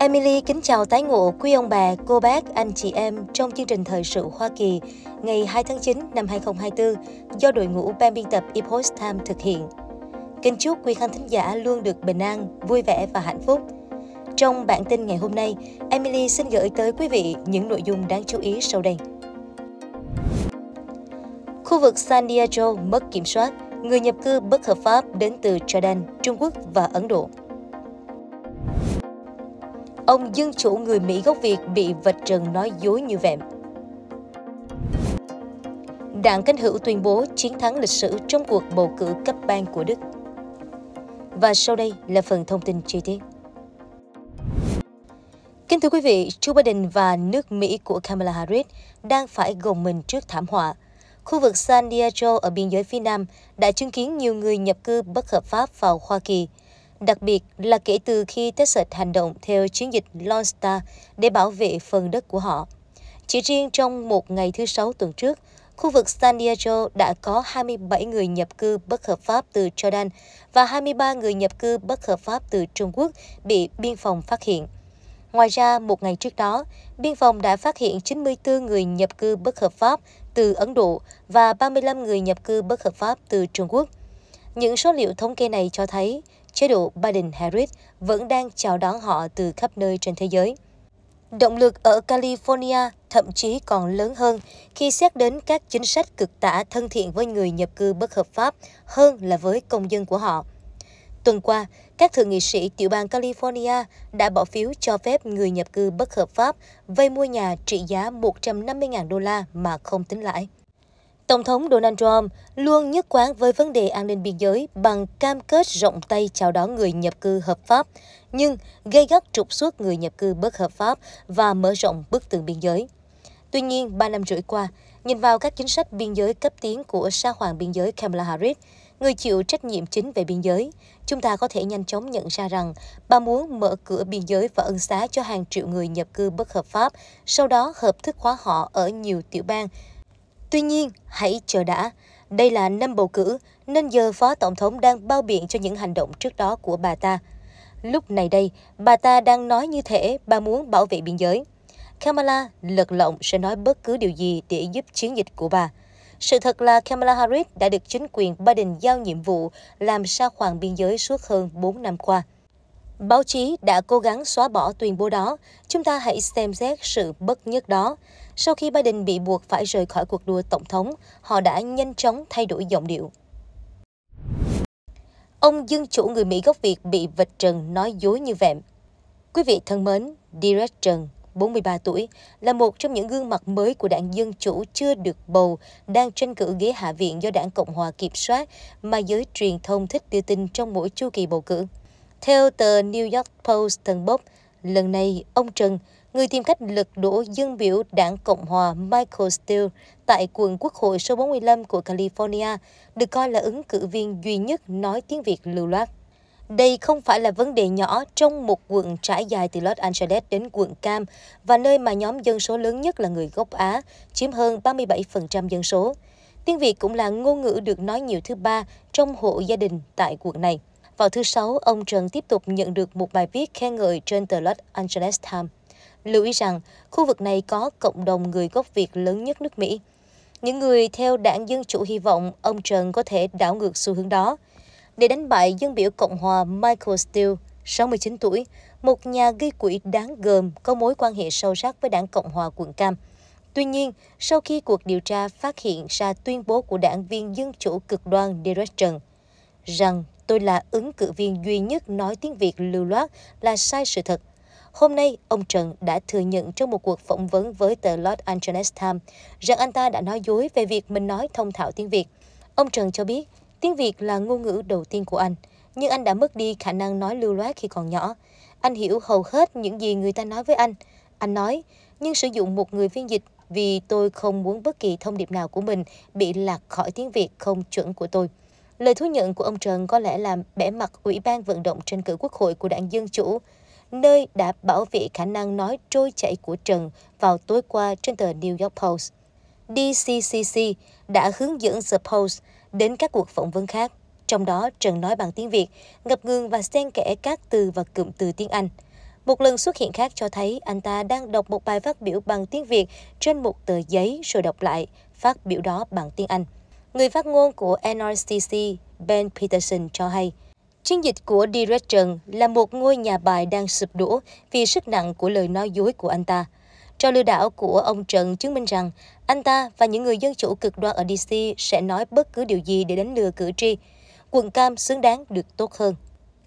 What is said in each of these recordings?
Emily kính chào tái ngộ quý ông bà, cô bác, anh chị em trong chương trình thời sự Hoa Kỳ ngày 2 tháng 9 năm 2024 do đội ngũ ban biên tập Epoch Time thực hiện. Kính chúc quý khán thính giả luôn được bình an, vui vẻ và hạnh phúc. Trong bản tin ngày hôm nay, Emily xin gửi tới quý vị những nội dung đáng chú ý sau đây. Khu vực San Diego mất kiểm soát, người nhập cư bất hợp pháp đến từ Jordan, Trung Quốc và Ấn Độ ông dân chủ người Mỹ gốc Việt bị vạch trần nói dối như vậy. Đảng cánh hữu tuyên bố chiến thắng lịch sử trong cuộc bầu cử cấp bang của Đức. Và sau đây là phần thông tin chi tiết. Kính thưa quý vị, Joe Biden và nước Mỹ của Kamala Harris đang phải gồng mình trước thảm họa. Khu vực San Diego ở biên giới phía Nam đã chứng kiến nhiều người nhập cư bất hợp pháp vào Hoa Kỳ – đặc biệt là kể từ khi Texas hành động theo chiến dịch Lone Star để bảo vệ phần đất của họ. Chỉ riêng trong một ngày thứ Sáu tuần trước, khu vực San Diego đã có 27 người nhập cư bất hợp pháp từ Jordan và 23 người nhập cư bất hợp pháp từ Trung Quốc bị biên phòng phát hiện. Ngoài ra, một ngày trước đó, biên phòng đã phát hiện 94 người nhập cư bất hợp pháp từ Ấn Độ và 35 người nhập cư bất hợp pháp từ Trung Quốc. Những số liệu thống kê này cho thấy chế độ Biden-Harris vẫn đang chào đón họ từ khắp nơi trên thế giới. Động lực ở California thậm chí còn lớn hơn khi xét đến các chính sách cực tả thân thiện với người nhập cư bất hợp pháp hơn là với công dân của họ. Tuần qua, các thượng nghị sĩ tiểu bang California đã bỏ phiếu cho phép người nhập cư bất hợp pháp vay mua nhà trị giá 150.000 đô la mà không tính lãi. Tổng thống Donald Trump luôn nhất quán với vấn đề an ninh biên giới bằng cam kết rộng tay chào đón người nhập cư hợp pháp, nhưng gây gắt trục xuất người nhập cư bất hợp pháp và mở rộng bức tường biên giới. Tuy nhiên, 3 năm rưỡi qua, nhìn vào các chính sách biên giới cấp tiến của sa hoàng biên giới Kamala Harris, người chịu trách nhiệm chính về biên giới, chúng ta có thể nhanh chóng nhận ra rằng bà muốn mở cửa biên giới và ân xá cho hàng triệu người nhập cư bất hợp pháp, sau đó hợp thức hóa họ ở nhiều tiểu bang, Tuy nhiên, hãy chờ đã. Đây là năm bầu cử, nên giờ Phó Tổng thống đang bao biện cho những hành động trước đó của bà ta. Lúc này đây, bà ta đang nói như thể bà muốn bảo vệ biên giới. Kamala lật lọng sẽ nói bất cứ điều gì để giúp chiến dịch của bà. Sự thật là Kamala Harris đã được chính quyền Biden giao nhiệm vụ làm sao khoảng biên giới suốt hơn 4 năm qua. Báo chí đã cố gắng xóa bỏ tuyên bố đó. Chúng ta hãy xem xét sự bất nhất đó. Sau khi Biden bị buộc phải rời khỏi cuộc đua tổng thống, họ đã nhanh chóng thay đổi giọng điệu. Ông dân chủ người Mỹ gốc Việt bị vạch trần nói dối như vẹm. Quý vị thân mến, Direct Trần, 43 tuổi, là một trong những gương mặt mới của đảng Dân Chủ chưa được bầu, đang tranh cử ghế Hạ viện do đảng Cộng Hòa kiểm soát mà giới truyền thông thích đưa tin trong mỗi chu kỳ bầu cử. Theo tờ New York Post thần bốc, lần này ông Trần, người tìm cách lật đổ dân biểu đảng Cộng hòa Michael Steele tại quận Quốc hội số 45 của California, được coi là ứng cử viên duy nhất nói tiếng Việt lưu loát. Đây không phải là vấn đề nhỏ trong một quận trải dài từ Los Angeles đến quận Cam và nơi mà nhóm dân số lớn nhất là người gốc Á, chiếm hơn 37% dân số. Tiếng Việt cũng là ngôn ngữ được nói nhiều thứ ba trong hộ gia đình tại quận này. Vào thứ Sáu, ông Trần tiếp tục nhận được một bài viết khen ngợi trên tờ Los Angeles Times. Lưu ý rằng, khu vực này có cộng đồng người gốc Việt lớn nhất nước Mỹ. Những người theo đảng Dân Chủ hy vọng ông Trần có thể đảo ngược xu hướng đó. Để đánh bại dân biểu Cộng hòa Michael Steele, 69 tuổi, một nhà gây quỹ đáng gờm có mối quan hệ sâu sắc với đảng Cộng hòa quận Cam. Tuy nhiên, sau khi cuộc điều tra phát hiện ra tuyên bố của đảng viên Dân Chủ cực đoan Derek Trần rằng tôi là ứng cử viên duy nhất nói tiếng Việt lưu loát là sai sự thật. Hôm nay, ông Trần đã thừa nhận trong một cuộc phỏng vấn với tờ Los Angeles Times rằng anh ta đã nói dối về việc mình nói thông thạo tiếng Việt. Ông Trần cho biết, tiếng Việt là ngôn ngữ đầu tiên của anh, nhưng anh đã mất đi khả năng nói lưu loát khi còn nhỏ. Anh hiểu hầu hết những gì người ta nói với anh. Anh nói, nhưng sử dụng một người phiên dịch vì tôi không muốn bất kỳ thông điệp nào của mình bị lạc khỏi tiếng Việt không chuẩn của tôi. Lời thú nhận của ông Trần có lẽ làm bẻ mặt Ủy ban vận động tranh cử Quốc hội của đảng Dân Chủ, nơi đã bảo vệ khả năng nói trôi chảy của Trần vào tối qua trên tờ New York Post. DCCC đã hướng dẫn The Post đến các cuộc phỏng vấn khác. Trong đó, Trần nói bằng tiếng Việt, ngập ngừng và xen kẽ các từ và cụm từ tiếng Anh. Một lần xuất hiện khác cho thấy anh ta đang đọc một bài phát biểu bằng tiếng Việt trên một tờ giấy rồi đọc lại, phát biểu đó bằng tiếng Anh. Người phát ngôn của NRCC, Ben Peterson cho hay, chiến dịch của Direction là một ngôi nhà bài đang sụp đổ vì sức nặng của lời nói dối của anh ta. Trò lừa đảo của ông Trần chứng minh rằng anh ta và những người dân chủ cực đoan ở DC sẽ nói bất cứ điều gì để đánh lừa cử tri. Quận cam xứng đáng được tốt hơn.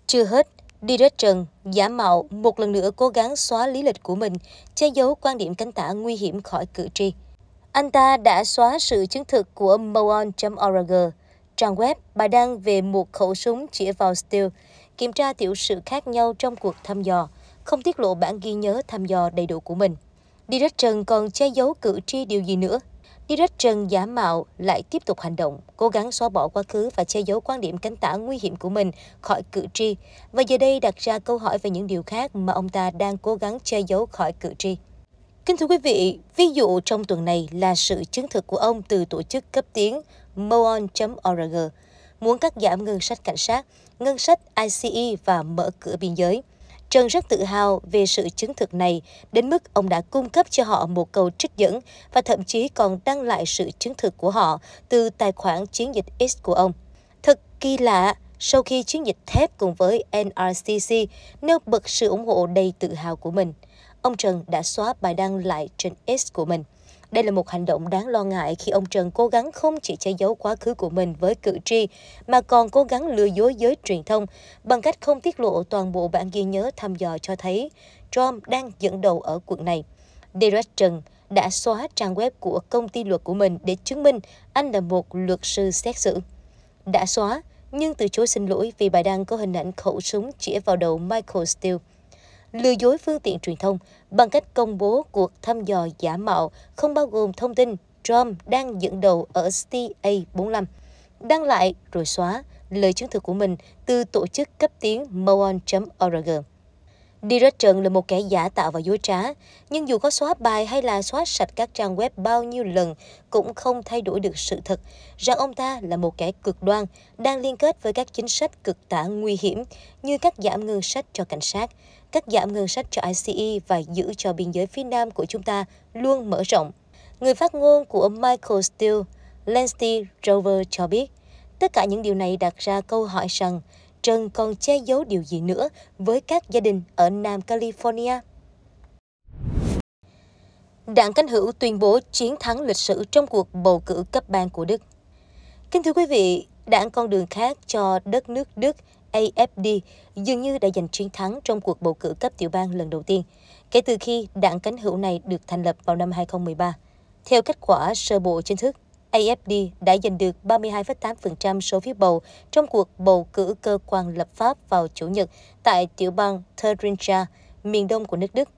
Chưa hết, Direction giả mạo một lần nữa cố gắng xóa lý lịch của mình, che giấu quan điểm cánh tả nguy hiểm khỏi cử tri. Anh ta đã xóa sự chứng thực của moon.org, trang web bài đăng về một khẩu súng chỉ vào Steele, kiểm tra tiểu sự khác nhau trong cuộc thăm dò, không tiết lộ bản ghi nhớ thăm dò đầy đủ của mình. Direction còn che giấu cử tri điều gì nữa? Direction giả mạo lại tiếp tục hành động, cố gắng xóa bỏ quá khứ và che giấu quan điểm cánh tả nguy hiểm của mình khỏi cử tri, và giờ đây đặt ra câu hỏi về những điều khác mà ông ta đang cố gắng che giấu khỏi cử tri. Kính thưa quý vị, ví dụ trong tuần này là sự chứng thực của ông từ tổ chức cấp tiến moon.org muốn cắt giảm ngân sách cảnh sát, ngân sách ICE và mở cửa biên giới. Trần rất tự hào về sự chứng thực này, đến mức ông đã cung cấp cho họ một câu trích dẫn và thậm chí còn đăng lại sự chứng thực của họ từ tài khoản chiến dịch X của ông. Thật kỳ lạ, sau khi chiến dịch thép cùng với NRCC nêu bật sự ủng hộ đầy tự hào của mình – ông Trần đã xóa bài đăng lại trên X của mình. Đây là một hành động đáng lo ngại khi ông Trần cố gắng không chỉ che giấu quá khứ của mình với cử tri, mà còn cố gắng lừa dối giới truyền thông bằng cách không tiết lộ toàn bộ bản ghi nhớ thăm dò cho thấy Trump đang dẫn đầu ở quận này. Derek Trần đã xóa trang web của công ty luật của mình để chứng minh anh là một luật sư xét xử. Đã xóa, nhưng từ chối xin lỗi vì bài đăng có hình ảnh khẩu súng chĩa vào đầu Michael Steele lừa dối phương tiện truyền thông bằng cách công bố cuộc thăm dò giả mạo không bao gồm thông tin Trump đang dẫn đầu ở STA45. Đăng lại rồi xóa lời chứng thực của mình từ tổ chức cấp tiến moan.org. Đi rớt là một kẻ giả tạo và dối trá, nhưng dù có xóa bài hay là xóa sạch các trang web bao nhiêu lần cũng không thay đổi được sự thật rằng ông ta là một kẻ cực đoan đang liên kết với các chính sách cực tả nguy hiểm như cắt giảm ngân sách cho cảnh sát, cắt giảm ngân sách cho ICE và giữ cho biên giới phía Nam của chúng ta luôn mở rộng. Người phát ngôn của Michael Steele, Lensty Rover cho biết, tất cả những điều này đặt ra câu hỏi rằng Trần còn che giấu điều gì nữa với các gia đình ở Nam California. Đảng cánh hữu tuyên bố chiến thắng lịch sử trong cuộc bầu cử cấp bang của Đức. Kính thưa quý vị, đảng con đường khác cho đất nước Đức AFD dường như đã giành chiến thắng trong cuộc bầu cử cấp tiểu bang lần đầu tiên, kể từ khi đảng cánh hữu này được thành lập vào năm 2013. Theo kết quả sơ bộ chính thức, AFD đã giành được 32,8% số phiếu bầu trong cuộc bầu cử cơ quan lập pháp vào Chủ nhật tại tiểu bang Thuringia, miền đông của nước Đức.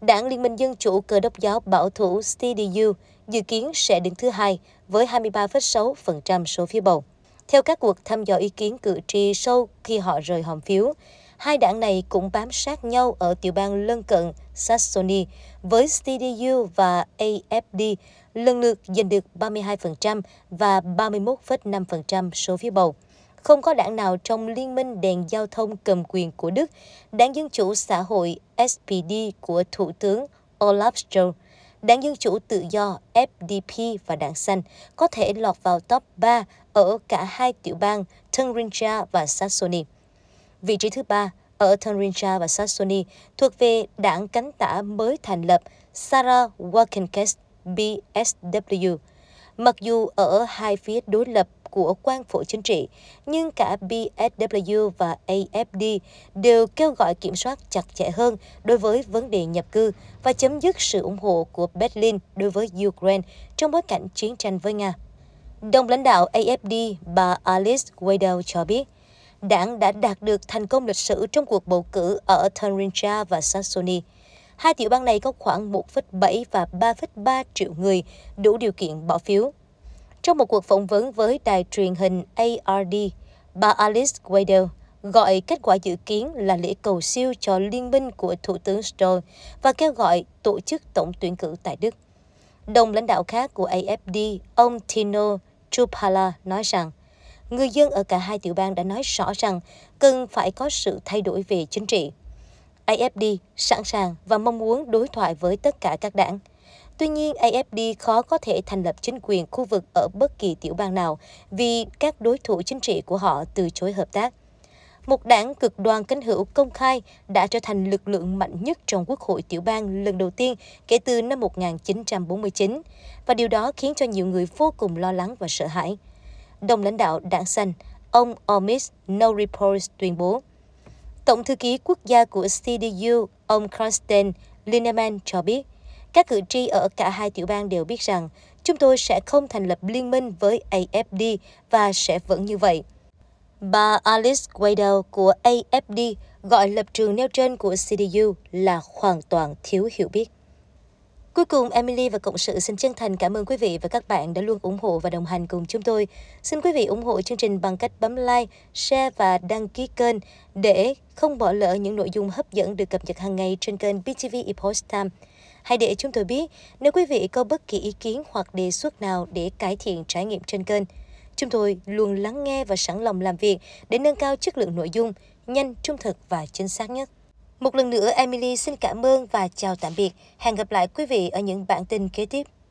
Đảng Liên minh Dân chủ Cơ đốc giáo bảo thủ CDU dự kiến sẽ đứng thứ hai với 23,6% số phiếu bầu. Theo các cuộc thăm dò ý kiến cử tri sâu khi họ rời hòm phiếu, hai đảng này cũng bám sát nhau ở tiểu bang lân cận Saxony với CDU và AFD lần lượt giành được 32% và 31,5% số phiếu bầu. Không có đảng nào trong Liên minh đèn giao thông cầm quyền của Đức, Đảng Dân Chủ Xã hội SPD của Thủ tướng Olaf Scholz, Đảng Dân Chủ Tự do FDP và Đảng Xanh có thể lọt vào top 3 ở cả hai tiểu bang Thuringia và Saxony. Vị trí thứ ba ở Thuringia và Saxony thuộc về đảng cánh tả mới thành lập Sarah Wagenknecht BSW. Mặc dù ở hai phía đối lập của quan phủ chính trị, nhưng cả BSW và AFD đều kêu gọi kiểm soát chặt chẽ hơn đối với vấn đề nhập cư và chấm dứt sự ủng hộ của Berlin đối với Ukraine trong bối cảnh chiến tranh với Nga. Đồng lãnh đạo AFD, bà Alice Weidel cho biết, đảng đã đạt được thành công lịch sử trong cuộc bầu cử ở Thuringia và Saxony. Hai tiểu bang này có khoảng 1,7 và 3,3 triệu người đủ điều kiện bỏ phiếu. Trong một cuộc phỏng vấn với đài truyền hình ARD, bà Alice Waddell gọi kết quả dự kiến là lễ cầu siêu cho liên minh của Thủ tướng Stoll và kêu gọi tổ chức tổng tuyển cử tại Đức. Đồng lãnh đạo khác của AFD, ông Tino Chupala nói rằng, người dân ở cả hai tiểu bang đã nói rõ rằng cần phải có sự thay đổi về chính trị. AFD sẵn sàng và mong muốn đối thoại với tất cả các đảng. Tuy nhiên, AFD khó có thể thành lập chính quyền khu vực ở bất kỳ tiểu bang nào vì các đối thủ chính trị của họ từ chối hợp tác. Một đảng cực đoan cánh hữu công khai đã trở thành lực lượng mạnh nhất trong Quốc hội tiểu bang lần đầu tiên kể từ năm 1949, và điều đó khiến cho nhiều người vô cùng lo lắng và sợ hãi. Đồng lãnh đạo đảng xanh, ông Omis Noripores tuyên bố, Tổng thư ký quốc gia của CDU, ông Konstantin Linneman cho biết, các cử tri ở cả hai tiểu bang đều biết rằng chúng tôi sẽ không thành lập liên minh với AFD và sẽ vẫn như vậy. Bà Alice Guaido của AFD gọi lập trường nêu trên của CDU là hoàn toàn thiếu hiểu biết. Cuối cùng, Emily và Cộng sự xin chân thành cảm ơn quý vị và các bạn đã luôn ủng hộ và đồng hành cùng chúng tôi. Xin quý vị ủng hộ chương trình bằng cách bấm like, share và đăng ký kênh để không bỏ lỡ những nội dung hấp dẫn được cập nhật hàng ngày trên kênh BTV Epoch Time. Hãy để chúng tôi biết nếu quý vị có bất kỳ ý kiến hoặc đề xuất nào để cải thiện trải nghiệm trên kênh. Chúng tôi luôn lắng nghe và sẵn lòng làm việc để nâng cao chất lượng nội dung, nhanh, trung thực và chính xác nhất. Một lần nữa, Emily xin cảm ơn và chào tạm biệt. Hẹn gặp lại quý vị ở những bản tin kế tiếp.